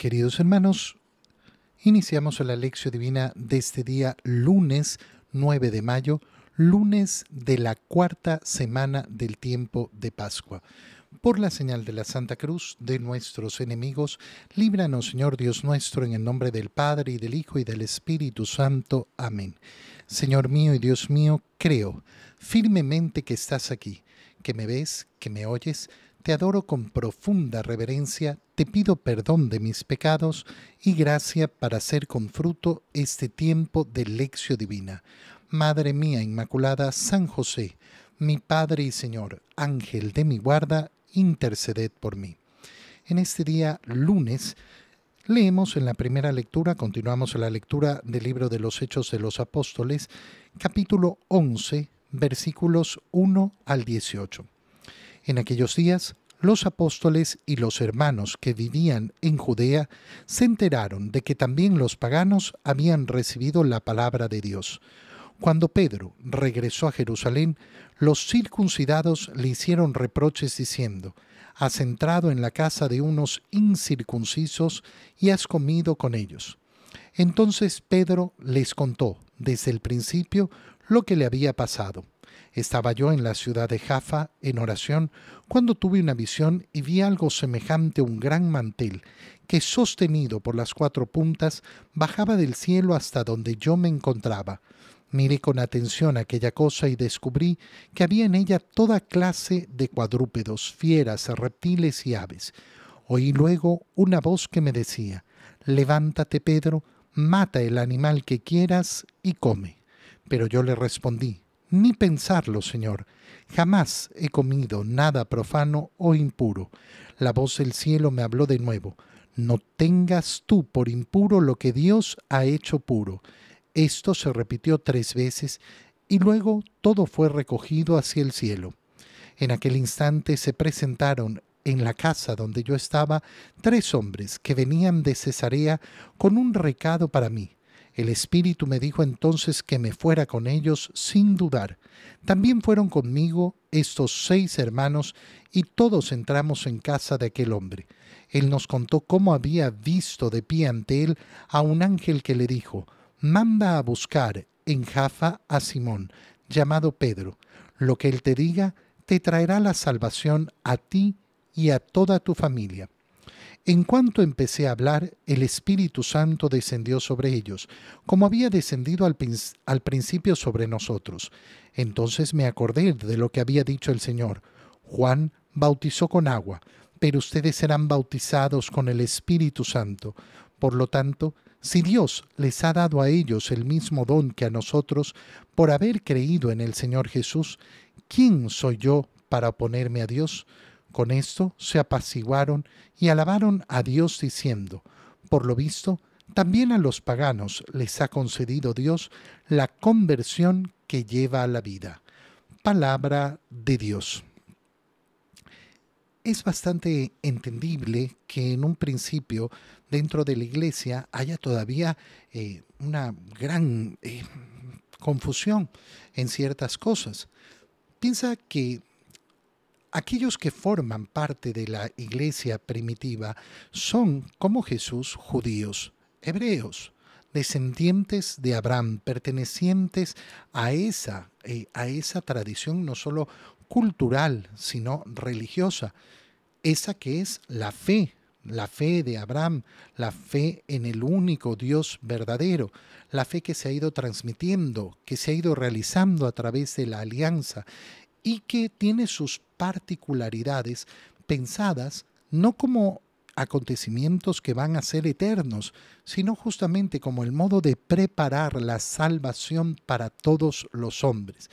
Queridos hermanos, iniciamos la lección divina de este día lunes 9 de mayo, lunes de la cuarta semana del tiempo de Pascua. Por la señal de la Santa Cruz de nuestros enemigos, líbranos Señor Dios nuestro en el nombre del Padre y del Hijo y del Espíritu Santo. Amén. Señor mío y Dios mío, creo firmemente que estás aquí, que me ves, que me oyes te adoro con profunda reverencia, te pido perdón de mis pecados y gracia para hacer con fruto este tiempo de lección divina. Madre mía Inmaculada, San José, mi Padre y Señor, Ángel de mi guarda, interceded por mí. En este día, lunes, leemos en la primera lectura, continuamos la lectura del libro de los Hechos de los Apóstoles, capítulo 11, versículos 1 al 18. En aquellos días, los apóstoles y los hermanos que vivían en Judea se enteraron de que también los paganos habían recibido la palabra de Dios. Cuando Pedro regresó a Jerusalén, los circuncidados le hicieron reproches diciendo, Has entrado en la casa de unos incircuncisos y has comido con ellos. Entonces Pedro les contó desde el principio lo que le había pasado. Estaba yo en la ciudad de Jafa en oración cuando tuve una visión y vi algo semejante a un gran mantel que sostenido por las cuatro puntas bajaba del cielo hasta donde yo me encontraba. Miré con atención aquella cosa y descubrí que había en ella toda clase de cuadrúpedos, fieras, reptiles y aves. Oí luego una voz que me decía, Levántate, Pedro, mata el animal que quieras y come. Pero yo le respondí, ni pensarlo, Señor. Jamás he comido nada profano o impuro. La voz del cielo me habló de nuevo. No tengas tú por impuro lo que Dios ha hecho puro. Esto se repitió tres veces y luego todo fue recogido hacia el cielo. En aquel instante se presentaron en la casa donde yo estaba tres hombres que venían de Cesarea con un recado para mí. El Espíritu me dijo entonces que me fuera con ellos sin dudar. También fueron conmigo estos seis hermanos y todos entramos en casa de aquel hombre. Él nos contó cómo había visto de pie ante él a un ángel que le dijo, manda a buscar en Jafa a Simón, llamado Pedro. Lo que él te diga te traerá la salvación a ti y a toda tu familia. En cuanto empecé a hablar, el Espíritu Santo descendió sobre ellos, como había descendido al, principio sobre nosotros. Entonces me acordé de lo que había dicho el Señor. Juan bautizó con agua, pero ustedes serán bautizados con el Espíritu Santo. Por lo tanto, si Dios les ha dado a ellos el mismo don que a nosotros por haber creído en el Señor Jesús, ¿quién soy yo para oponerme a Dios? Con esto se apaciguaron y alabaron a Dios diciendo, por lo visto, también a los paganos les ha concedido Dios la conversión que lleva a la vida. Palabra de Dios. Es bastante entendible que en un principio dentro de la iglesia haya todavía eh, una gran eh, confusión en ciertas cosas. Piensa que aquellos que forman parte de la iglesia primitiva son, como Jesús, judíos, hebreos, descendientes de Abraham, pertenecientes a esa, eh, a esa tradición no solo cultural, sino religiosa, esa que es la fe, la fe de Abraham, la fe en el único Dios verdadero, la fe que se ha ido transmitiendo, que se ha ido realizando a través de la alianza y que tiene sus particularidades pensadas no como acontecimientos que van a ser eternos, sino justamente como el modo de preparar la salvación para todos los hombres.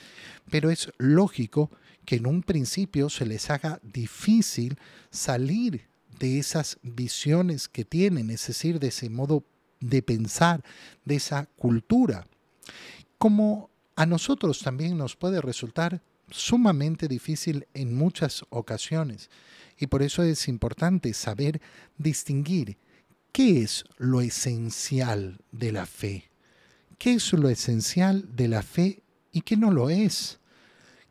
Pero es lógico que en un principio se les haga difícil salir de esas visiones que tienen, es decir, de ese modo de pensar, de esa cultura. Como a nosotros también nos puede resultar sumamente difícil en muchas ocasiones y por eso es importante saber distinguir qué es lo esencial de la fe, qué es lo esencial de la fe y qué no lo es,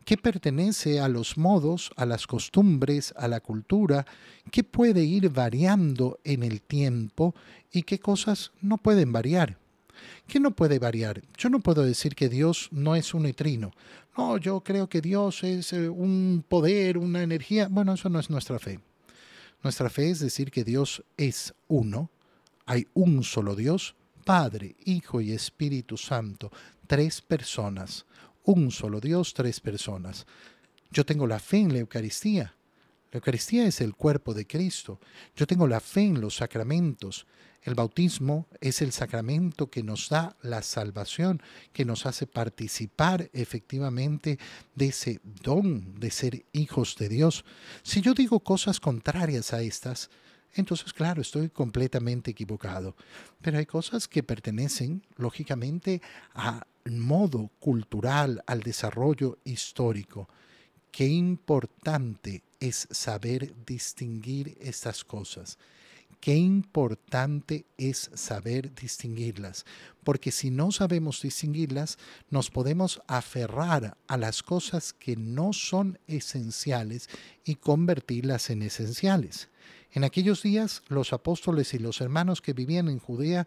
qué pertenece a los modos, a las costumbres, a la cultura, qué puede ir variando en el tiempo y qué cosas no pueden variar. ¿Qué no puede variar. Yo no puedo decir que Dios no es un etrino. No, yo creo que Dios es eh, un poder, una energía. Bueno, eso no es nuestra fe. Nuestra fe es decir que Dios es uno. Hay un solo Dios, Padre, Hijo y Espíritu Santo, tres personas. Un solo Dios, tres personas. Yo tengo la fe en la Eucaristía, la Eucaristía es el cuerpo de Cristo. Yo tengo la fe en los sacramentos. El bautismo es el sacramento que nos da la salvación, que nos hace participar efectivamente de ese don de ser hijos de Dios. Si yo digo cosas contrarias a estas, entonces, claro, estoy completamente equivocado. Pero hay cosas que pertenecen, lógicamente, al modo cultural, al desarrollo histórico. Qué importante es saber distinguir estas cosas. Qué importante es saber distinguirlas, porque si no sabemos distinguirlas, nos podemos aferrar a las cosas que no son esenciales y convertirlas en esenciales. En aquellos días, los apóstoles y los hermanos que vivían en Judea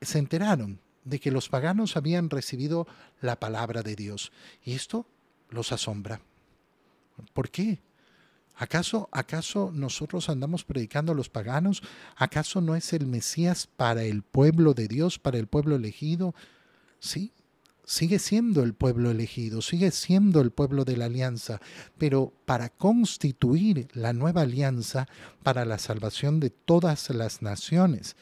se enteraron de que los paganos habían recibido la palabra de Dios, y esto los asombra. ¿Por qué? ¿Acaso, ¿Acaso nosotros andamos predicando a los paganos? ¿Acaso no es el Mesías para el pueblo de Dios, para el pueblo elegido? Sí, sigue siendo el pueblo elegido, sigue siendo el pueblo de la alianza, pero para constituir la nueva alianza para la salvación de todas las naciones.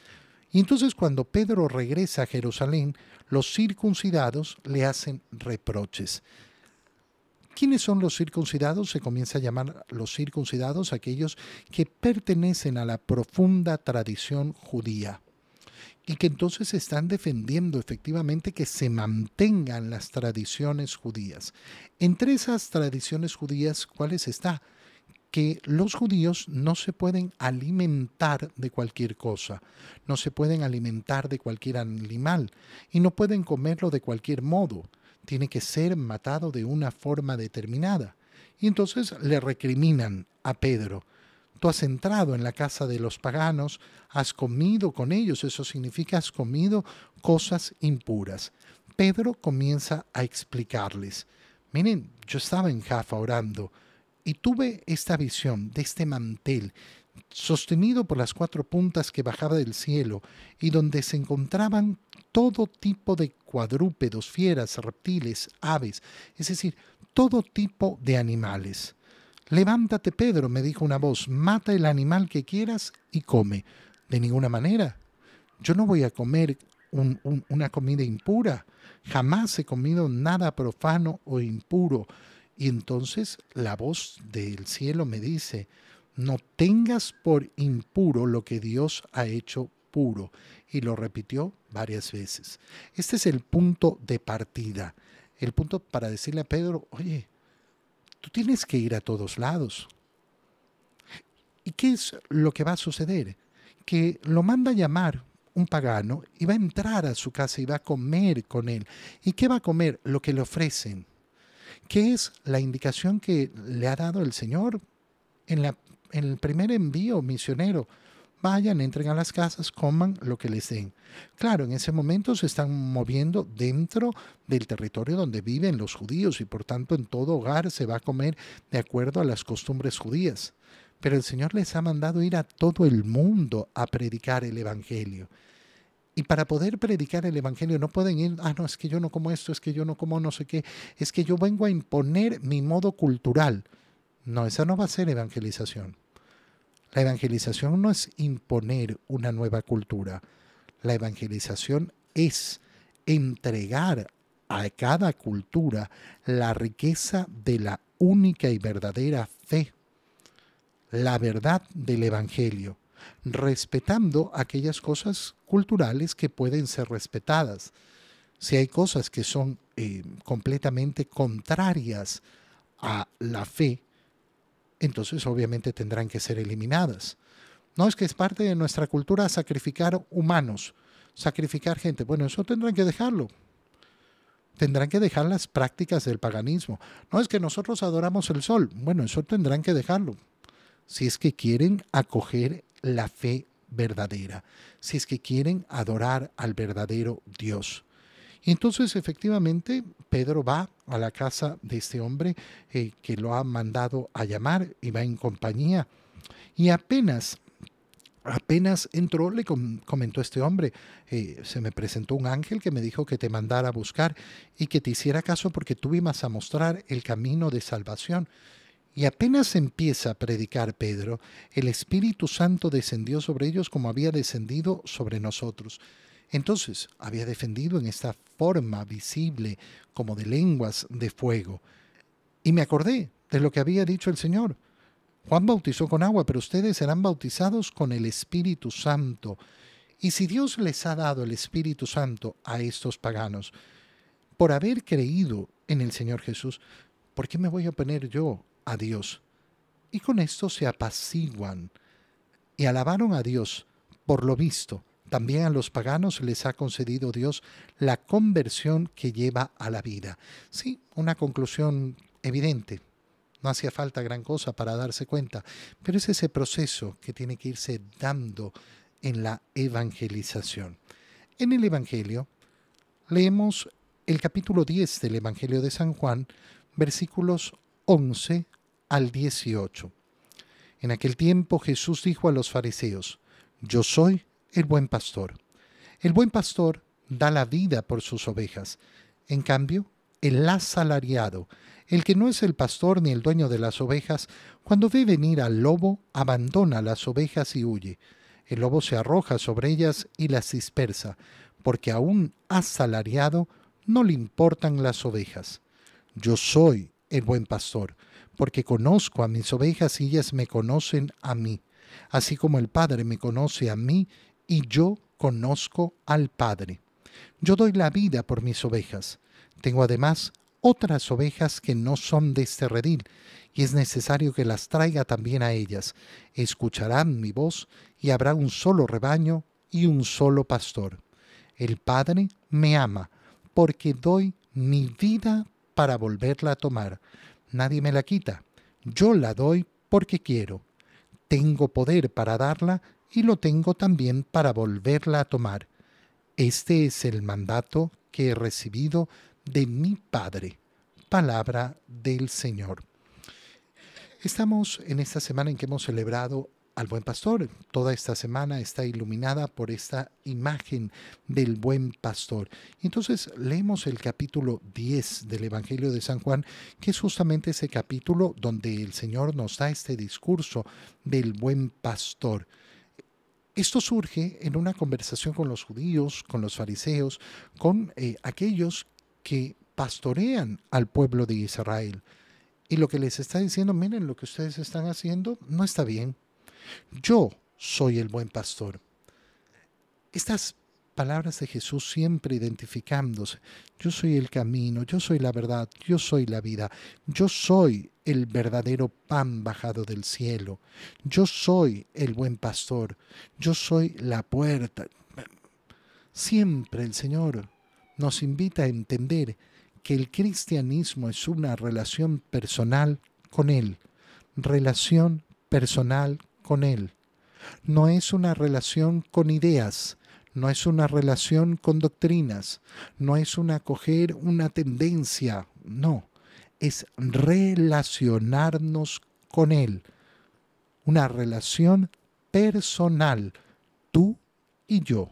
Y entonces cuando Pedro regresa a Jerusalén, los circuncidados le hacen reproches. ¿Quiénes son los circuncidados? Se comienza a llamar los circuncidados aquellos que pertenecen a la profunda tradición judía y que entonces están defendiendo efectivamente que se mantengan las tradiciones judías. Entre esas tradiciones judías, ¿cuáles está? que los judíos no se pueden alimentar de cualquier cosa, no se pueden alimentar de cualquier animal y no pueden comerlo de cualquier modo tiene que ser matado de una forma determinada. Y entonces le recriminan a Pedro, tú has entrado en la casa de los paganos, has comido con ellos, eso significa has comido cosas impuras. Pedro comienza a explicarles, miren, yo estaba en Jaffa orando y tuve esta visión de este mantel sostenido por las cuatro puntas que bajaba del cielo y donde se encontraban todo tipo de cuadrúpedos, fieras, reptiles, aves, es decir, todo tipo de animales. Levántate, Pedro, me dijo una voz, mata el animal que quieras y come. De ninguna manera. Yo no voy a comer una comida impura. Jamás he comido nada profano o impuro. Y entonces la voz del cielo me dice, no tengas por impuro lo que Dios ha hecho puro y lo repitió varias veces. Este es el punto de partida, el punto para decirle a Pedro, oye, tú tienes que ir a todos lados. ¿Y qué es lo que va a suceder? Que lo manda a llamar un pagano y va a entrar a su casa y va a comer con él. ¿Y qué va a comer? Lo que le ofrecen. ¿Qué es la indicación que le ha dado el Señor en, la, en el primer envío misionero? Vayan, entren a las casas, coman lo que les den. Claro, en ese momento se están moviendo dentro del territorio donde viven los judíos y por tanto en todo hogar se va a comer de acuerdo a las costumbres judías. Pero el Señor les ha mandado ir a todo el mundo a predicar el Evangelio. Y para poder predicar el Evangelio no pueden ir, ah, no, es que yo no como esto, es que yo no como no sé qué, es que yo vengo a imponer mi modo cultural. No, esa no va a ser evangelización. La evangelización no es imponer una nueva cultura. La evangelización es entregar a cada cultura la riqueza de la única y verdadera fe, la verdad del Evangelio, respetando aquellas cosas culturales que pueden ser respetadas. Si hay cosas que son eh, completamente contrarias a la fe, entonces obviamente tendrán que ser eliminadas. No es que es parte de nuestra cultura sacrificar humanos, sacrificar gente. Bueno, eso tendrán que dejarlo. Tendrán que dejar las prácticas del paganismo. No es que nosotros adoramos el sol. Bueno, eso tendrán que dejarlo. Si es que quieren acoger la fe verdadera, si es que quieren adorar al verdadero Dios. Entonces, efectivamente, Pedro va a la casa de este hombre eh, que lo ha mandado a llamar y va en compañía. Y apenas Apenas entró, le comentó este hombre, eh, se me presentó un ángel que me dijo que te mandara a buscar y que te hiciera caso porque tú ibas a mostrar el camino de salvación. Y apenas empieza a predicar Pedro, el Espíritu Santo descendió sobre ellos como había descendido sobre nosotros. Entonces había defendido en esta forma visible como de lenguas de fuego. Y me acordé de lo que había dicho el Señor. Juan bautizó con agua, pero ustedes serán bautizados con el Espíritu Santo. Y si Dios les ha dado el Espíritu Santo a estos paganos, por haber creído en el Señor Jesús, ¿por qué me voy a poner yo a Dios? Y con esto se apaciguan y alabaron a Dios por lo visto también a los paganos les ha concedido Dios la conversión que lleva a la vida. Sí, una conclusión evidente. No hacía falta gran cosa para darse cuenta, pero es ese proceso que tiene que irse dando en la evangelización. En el Evangelio leemos el capítulo 10 del Evangelio de San Juan, versículos 11 al 18. En aquel tiempo Jesús dijo a los fariseos, Yo soy el buen pastor. El buen pastor da la vida por sus ovejas. En cambio, el asalariado, el que no es el pastor ni el dueño de las ovejas, cuando ve venir al lobo, abandona las ovejas y huye. El lobo se arroja sobre ellas y las dispersa, porque a un asalariado no le importan las ovejas. Yo soy el buen pastor, porque conozco a mis ovejas y ellas me conocen a mí, así como el Padre me conoce a mí y yo conozco al Padre. Yo doy la vida por mis ovejas. Tengo además otras ovejas que no son de este redil, y es necesario que las traiga también a ellas. Escucharán mi voz, y habrá un solo rebaño y un solo pastor. El Padre me ama, porque doy mi vida para volverla a tomar. Nadie me la quita. Yo la doy porque quiero. Tengo poder para darla y lo tengo también para volverla a tomar. Este es el mandato que he recibido de mi Padre. Palabra del Señor. Estamos en esta semana en que hemos celebrado al buen pastor. Toda esta semana está iluminada por esta imagen del buen pastor. Entonces leemos el capítulo 10 del Evangelio de San Juan, que es justamente ese capítulo donde el Señor nos da este discurso del buen pastor. Esto surge en una conversación con los judíos, con los fariseos, con eh, aquellos que pastorean al pueblo de Israel. Y lo que les está diciendo, miren, lo que ustedes están haciendo no está bien. Yo soy el buen pastor. Estas palabras de Jesús siempre identificándose. Yo soy el camino, yo soy la verdad, yo soy la vida, yo soy el verdadero pan bajado del cielo, yo soy el buen pastor, yo soy la puerta. Siempre el Señor nos invita a entender que el cristianismo es una relación personal con Él, relación personal con Él. No es una relación con ideas, no es una relación con doctrinas, no es una acoger una tendencia, no, es relacionarnos con Él, una relación personal, tú y yo,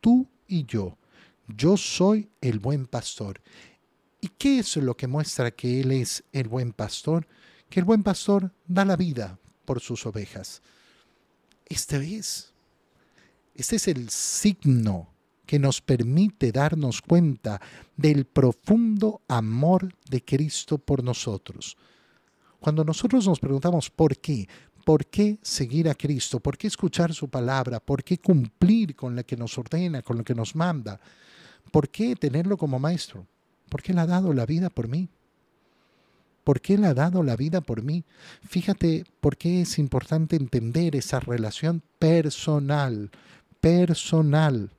tú y yo, yo soy el buen pastor. ¿Y qué es lo que muestra que Él es el buen pastor? Que el buen pastor da la vida por sus ovejas. Este es este es el signo que nos permite darnos cuenta del profundo amor de Cristo por nosotros. Cuando nosotros nos preguntamos por qué, ¿Por qué seguir a Cristo? ¿Por qué escuchar su palabra? ¿Por qué cumplir con lo que nos ordena, con lo que nos manda? ¿Por qué tenerlo como maestro? ¿Por qué Él ha dado la vida por mí? ¿Por qué Él ha dado la vida por mí? Fíjate por qué es importante entender esa relación personal personal.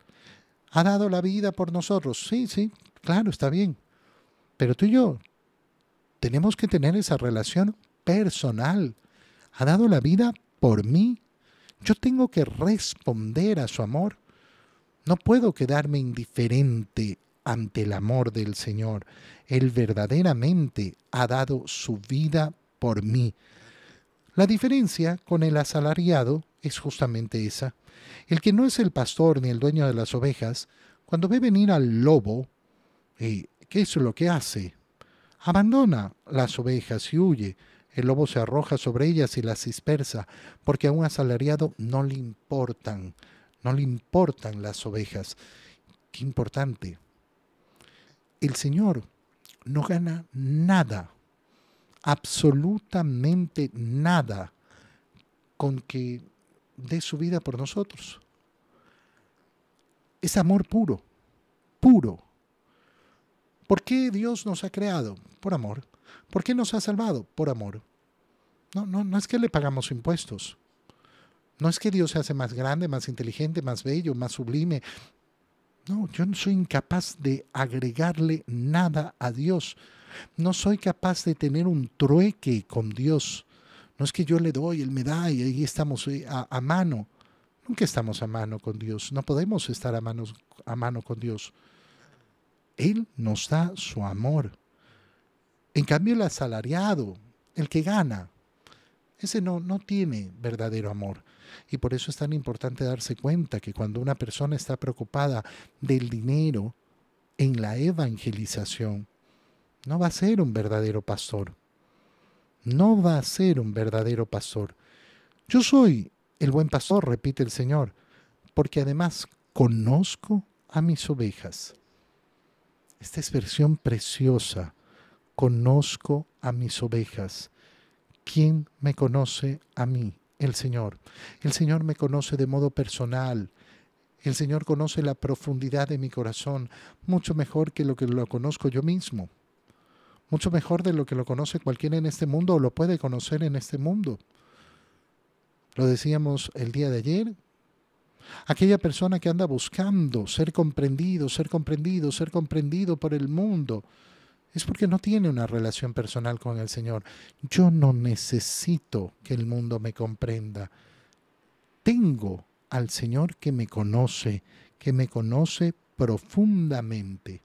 Ha dado la vida por nosotros. Sí, sí, claro, está bien. Pero tú y yo tenemos que tener esa relación personal. Ha dado la vida por mí. Yo tengo que responder a su amor. No puedo quedarme indiferente ante el amor del Señor. Él verdaderamente ha dado su vida por mí. La diferencia con el asalariado es justamente esa. El que no es el pastor ni el dueño de las ovejas, cuando ve venir al lobo, eh, ¿qué es lo que hace? Abandona las ovejas y huye. El lobo se arroja sobre ellas y las dispersa, porque a un asalariado no le importan, no le importan las ovejas. Qué importante. El Señor no gana nada, absolutamente nada, con que de su vida por nosotros. Es amor puro, puro. ¿Por qué Dios nos ha creado? Por amor. ¿Por qué nos ha salvado? Por amor. No, no, no es que le pagamos impuestos. No es que Dios se hace más grande, más inteligente, más bello, más sublime. No, yo no soy incapaz de agregarle nada a Dios. No soy capaz de tener un trueque con Dios. No es que yo le doy, Él me da y ahí estamos eh, a, mano. Nunca estamos a mano con Dios. No podemos estar a, a mano con Dios. Él nos da su amor. En cambio, el asalariado, el que gana, ese no, no tiene verdadero amor. Y por eso es tan importante darse cuenta que cuando una persona está preocupada del dinero en la evangelización, no va a ser un verdadero pastor no va a ser un verdadero pastor. Yo soy el buen pastor, repite el Señor, porque además conozco a mis ovejas. Esta expresión preciosa, conozco a mis ovejas. ¿Quién me conoce a mí? El Señor. El Señor me conoce de modo personal. El Señor conoce la profundidad de mi corazón mucho mejor que lo que lo conozco yo mismo mucho mejor de lo que lo conoce cualquiera en este mundo o lo puede conocer en este mundo. Lo decíamos el día de ayer. Aquella persona que anda buscando ser comprendido, ser comprendido, ser comprendido por el mundo, es porque no tiene una relación personal con el Señor. Yo no necesito que el mundo me comprenda. Tengo al Señor que me conoce, que me conoce profundamente.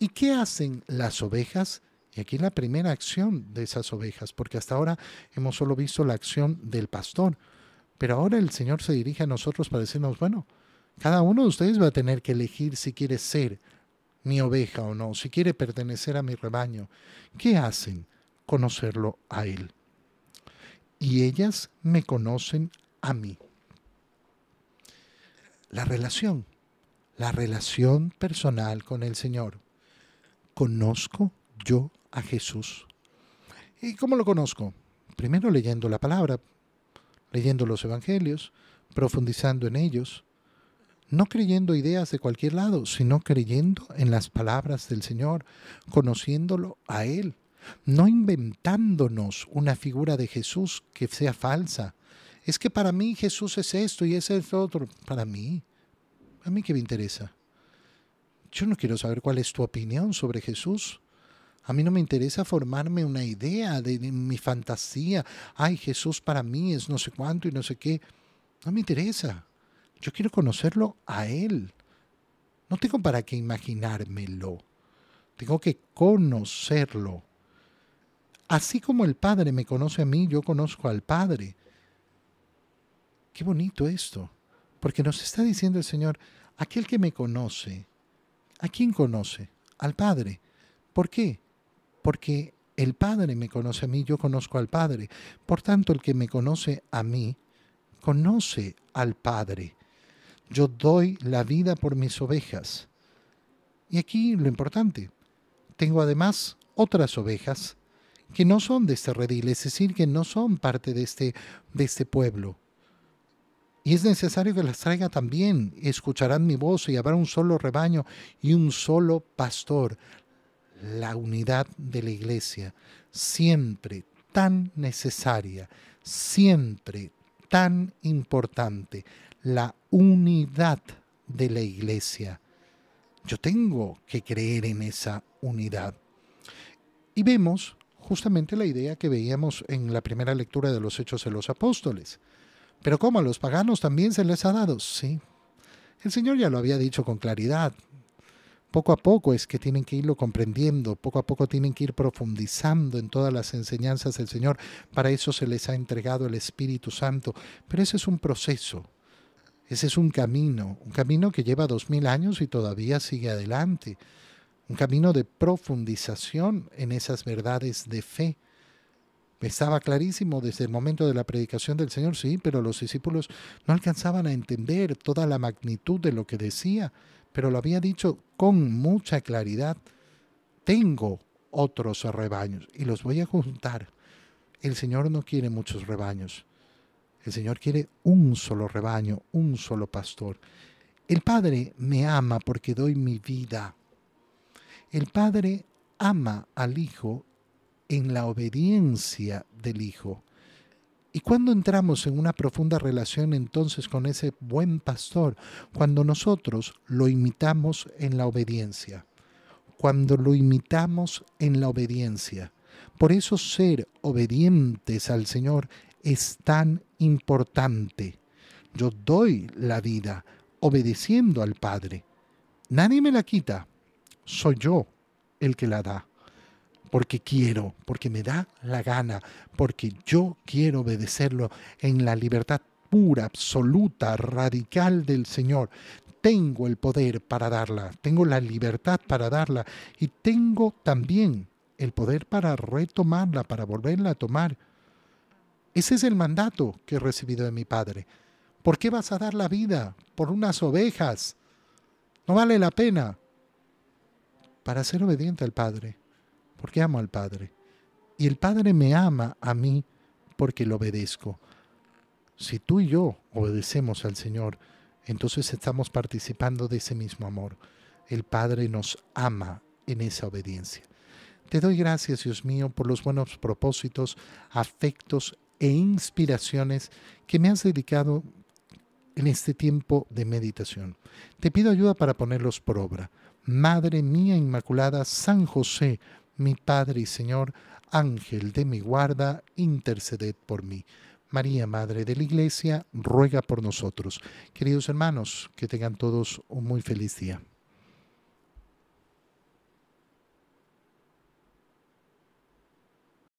¿Y qué hacen las ovejas? Y aquí la primera acción de esas ovejas, porque hasta ahora hemos solo visto la acción del pastor. Pero ahora el Señor se dirige a nosotros para decirnos, bueno, cada uno de ustedes va a tener que elegir si quiere ser mi oveja o no, si quiere pertenecer a mi rebaño. ¿Qué hacen? Conocerlo a Él. Y ellas me conocen a mí. La relación, la relación personal con el Señor. ¿Conozco yo a Jesús. ¿Y cómo lo conozco? Primero leyendo la palabra, leyendo los evangelios, profundizando en ellos, no creyendo ideas de cualquier lado, sino creyendo en las palabras del Señor, conociéndolo a Él, no inventándonos una figura de Jesús que sea falsa. Es que para mí Jesús es esto y ese es otro. Para mí, a mí qué me interesa. Yo no quiero saber cuál es tu opinión sobre Jesús. A mí no me interesa formarme una idea de, mi fantasía. Ay, Jesús para mí es no sé cuánto y no sé qué. No me interesa. Yo quiero conocerlo a Él. No tengo para qué imaginármelo. Tengo que conocerlo. Así como el Padre me conoce a mí, yo conozco al Padre. Qué bonito esto. Porque nos está diciendo el Señor, aquel que me conoce, ¿a quién conoce? Al Padre. ¿Por qué? porque el Padre me conoce a mí, yo conozco al Padre. Por tanto, el que me conoce a mí, conoce al Padre. Yo doy la vida por mis ovejas. Y aquí lo importante, tengo además otras ovejas que no son de este redil, es decir, que no son parte de este, de este pueblo. Y es necesario que las traiga también. Escucharán mi voz y habrá un solo rebaño y un solo pastor la unidad de la iglesia, siempre tan necesaria, siempre tan importante, la unidad de la iglesia. Yo tengo que creer en esa unidad. Y vemos justamente la idea que veíamos en la primera lectura de los Hechos de los Apóstoles. Pero como a los paganos también se les ha dado, sí. El Señor ya lo había dicho con claridad, poco a poco es que tienen que irlo comprendiendo, poco a poco tienen que ir profundizando en todas las enseñanzas del Señor. Para eso se les ha entregado el Espíritu Santo. Pero ese es un proceso, ese es un camino, un camino que lleva dos mil años y todavía sigue adelante. Un camino de profundización en esas verdades de fe. Estaba clarísimo desde el momento de la predicación del Señor, sí, pero los discípulos no alcanzaban a entender toda la magnitud de lo que decía, pero lo había dicho con mucha claridad, tengo otros rebaños y los voy a juntar. El Señor no quiere muchos rebaños. El Señor quiere un solo rebaño, un solo pastor. El Padre me ama porque doy mi vida. El Padre ama al Hijo en la obediencia del Hijo. Y cuando entramos en una profunda relación entonces con ese buen pastor, cuando nosotros lo imitamos en la obediencia, cuando lo imitamos en la obediencia. Por eso ser obedientes al Señor es tan importante. Yo doy la vida obedeciendo al Padre. Nadie me la quita, soy yo el que la da porque quiero, porque me da la gana, porque yo quiero obedecerlo en la libertad pura, absoluta, radical del Señor. Tengo el poder para darla, tengo la libertad para darla y tengo también el poder para retomarla, para volverla a tomar. Ese es el mandato que he recibido de mi Padre. ¿Por qué vas a dar la vida por unas ovejas? No vale la pena para ser obediente al Padre porque amo al Padre. Y el Padre me ama a mí porque lo obedezco. Si tú y yo obedecemos al Señor, entonces estamos participando de ese mismo amor. El Padre nos ama en esa obediencia. Te doy gracias, Dios mío, por los buenos propósitos, afectos e inspiraciones que me has dedicado en este tiempo de meditación. Te pido ayuda para ponerlos por obra. Madre mía Inmaculada, San José, mi Padre y Señor, Ángel de mi guarda, interceded por mí. María, Madre de la Iglesia, ruega por nosotros. Queridos hermanos, que tengan todos un muy feliz día.